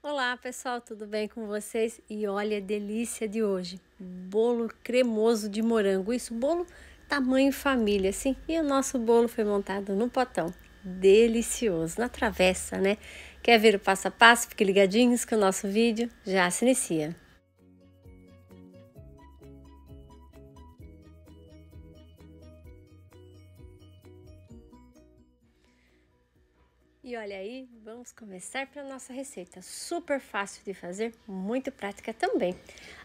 Olá pessoal, tudo bem com vocês? E olha a delícia de hoje: bolo cremoso de morango. Isso, bolo tamanho família, assim. E o nosso bolo foi montado no potão. Delicioso, na travessa, né? Quer ver o passo a passo? Fique ligadinhos que o nosso vídeo já se inicia. E olha aí, vamos começar para nossa receita. Super fácil de fazer, muito prática também.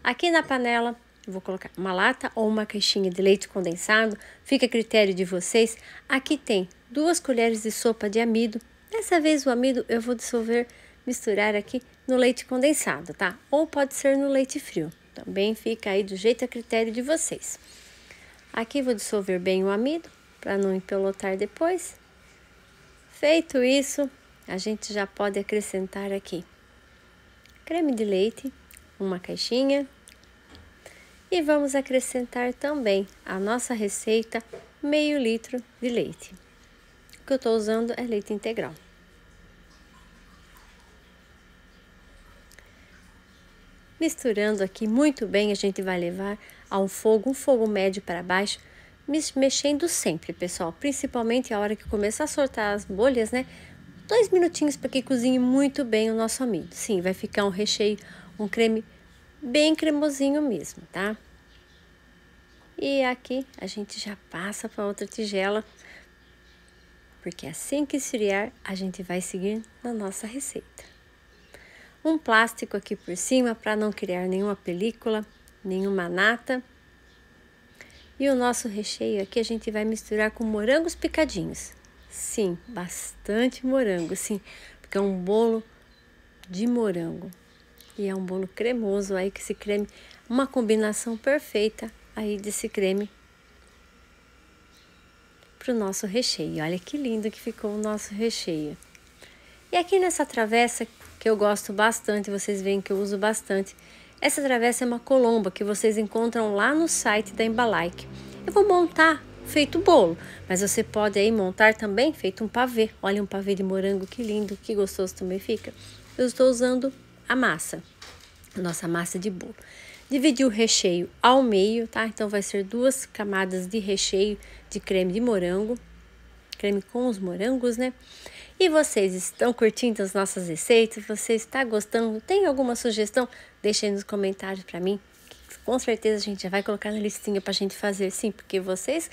Aqui na panela, vou colocar uma lata ou uma caixinha de leite condensado, fica a critério de vocês. Aqui tem duas colheres de sopa de amido. Dessa vez o amido eu vou dissolver, misturar aqui no leite condensado, tá? Ou pode ser no leite frio. Também fica aí do jeito a critério de vocês. Aqui vou dissolver bem o amido para não empelotar depois. Feito isso, a gente já pode acrescentar aqui creme de leite, uma caixinha. E vamos acrescentar também a nossa receita meio litro de leite. O que eu estou usando é leite integral. Misturando aqui muito bem, a gente vai levar ao fogo, um fogo médio para baixo, mexendo sempre, pessoal. Principalmente a hora que começar a soltar as bolhas, né? Dois minutinhos para que cozinhe muito bem o nosso amido. Sim, vai ficar um recheio, um creme bem cremosinho mesmo, tá? E aqui a gente já passa para outra tigela, porque assim que esfriar, a gente vai seguir na nossa receita. Um plástico aqui por cima para não criar nenhuma película, nenhuma nata. E o nosso recheio aqui a gente vai misturar com morangos picadinhos. Sim, bastante morango, sim, porque é um bolo de morango. E é um bolo cremoso aí que esse creme, uma combinação perfeita aí desse creme para o nosso recheio. Olha que lindo que ficou o nosso recheio. E aqui nessa travessa que eu gosto bastante, vocês veem que eu uso bastante, essa travessa é uma colomba que vocês encontram lá no site da Embalike. Eu vou montar feito bolo, mas você pode aí montar também feito um pavê. Olha um pavê de morango, que lindo, que gostoso também fica. Eu estou usando a massa, a nossa massa de bolo. Dividi o recheio ao meio, tá? Então vai ser duas camadas de recheio de creme de morango creme com os morangos, né? E vocês estão curtindo as nossas receitas? Você está gostando? Tem alguma sugestão? Deixa aí nos comentários para mim. Com certeza a gente já vai colocar na listinha para a gente fazer sim, porque vocês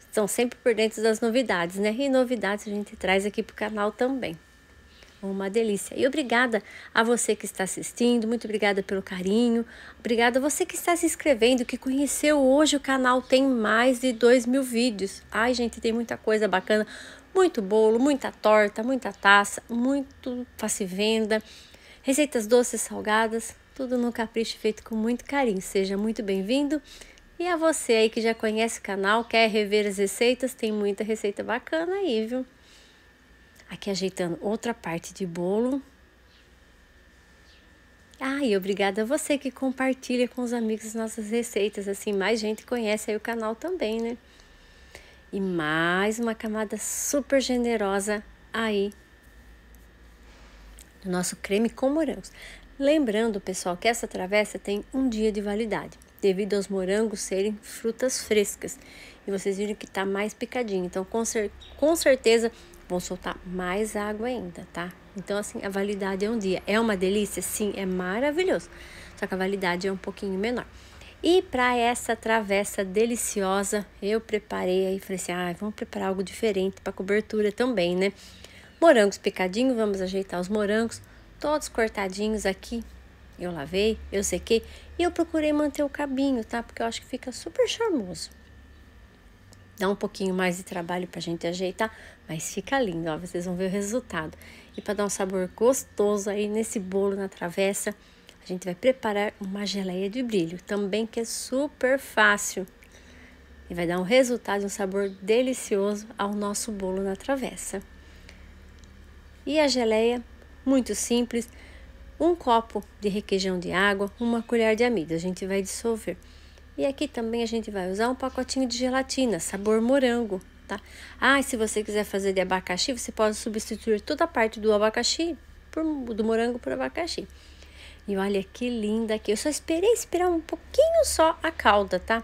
estão sempre por dentro das novidades, né? E novidades a gente traz aqui para o canal também uma delícia. E obrigada a você que está assistindo, muito obrigada pelo carinho, obrigada a você que está se inscrevendo, que conheceu hoje o canal, tem mais de 2 mil vídeos. Ai, gente, tem muita coisa bacana, muito bolo, muita torta, muita taça, muito passe-venda, receitas doces, salgadas, tudo no capricho feito com muito carinho. Seja muito bem-vindo. E a você aí que já conhece o canal, quer rever as receitas, tem muita receita bacana aí, viu? Aqui ajeitando outra parte de bolo. Ah, e obrigada a você que compartilha com os amigos nossas receitas, assim mais gente conhece aí o canal também, né? E mais uma camada super generosa aí do nosso creme com morangos. Lembrando, pessoal, que essa travessa tem um dia de validade, devido aos morangos serem frutas frescas. E vocês viram que tá mais picadinho, então com, cer com certeza vão soltar mais água ainda, tá? Então, assim, a validade é um dia. É uma delícia? Sim, é maravilhoso. Só que a validade é um pouquinho menor. E para essa travessa deliciosa, eu preparei aí, falei assim: ah, vamos preparar algo diferente para cobertura também, né? Morangos picadinhos, vamos ajeitar os morangos, todos cortadinhos aqui. Eu lavei, eu sequei e eu procurei manter o cabinho, tá? Porque eu acho que fica super charmoso. Dá um pouquinho mais de trabalho para a gente ajeitar, mas fica lindo, ó, vocês vão ver o resultado. E para dar um sabor gostoso aí nesse bolo na travessa, a gente vai preparar uma geleia de brilho, também que é super fácil. E vai dar um resultado, um sabor delicioso ao nosso bolo na travessa. E a geleia, muito simples, um copo de requeijão de água, uma colher de amido, a gente vai dissolver. E aqui também a gente vai usar um pacotinho de gelatina, sabor morango, tá? Ah, se você quiser fazer de abacaxi, você pode substituir toda a parte do abacaxi, por, do morango por abacaxi. E olha que linda aqui. Eu só esperei esperar um pouquinho só a calda, tá?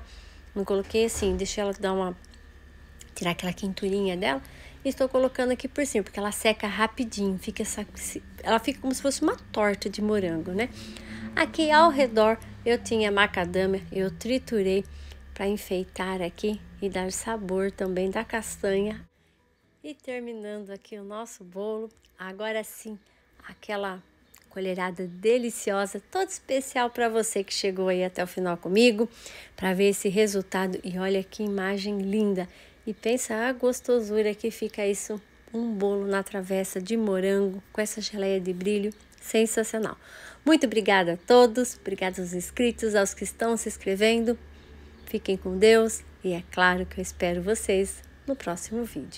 Não coloquei assim, deixei ela dar uma... Tirar aquela quinturinha dela. E estou colocando aqui por cima, porque ela seca rapidinho. Fica essa, ela fica como se fosse uma torta de morango, né? Aqui ao redor eu tinha macadâmia, eu triturei para enfeitar aqui e dar sabor também da castanha. E terminando aqui o nosso bolo, agora sim, aquela colherada deliciosa, toda especial para você que chegou aí até o final comigo, para ver esse resultado. E olha que imagem linda! E pensa a gostosura que fica isso um bolo na travessa de morango com essa geleia de brilho sensacional. Muito obrigada a todos, obrigada aos inscritos, aos que estão se inscrevendo. Fiquem com Deus e é claro que eu espero vocês no próximo vídeo.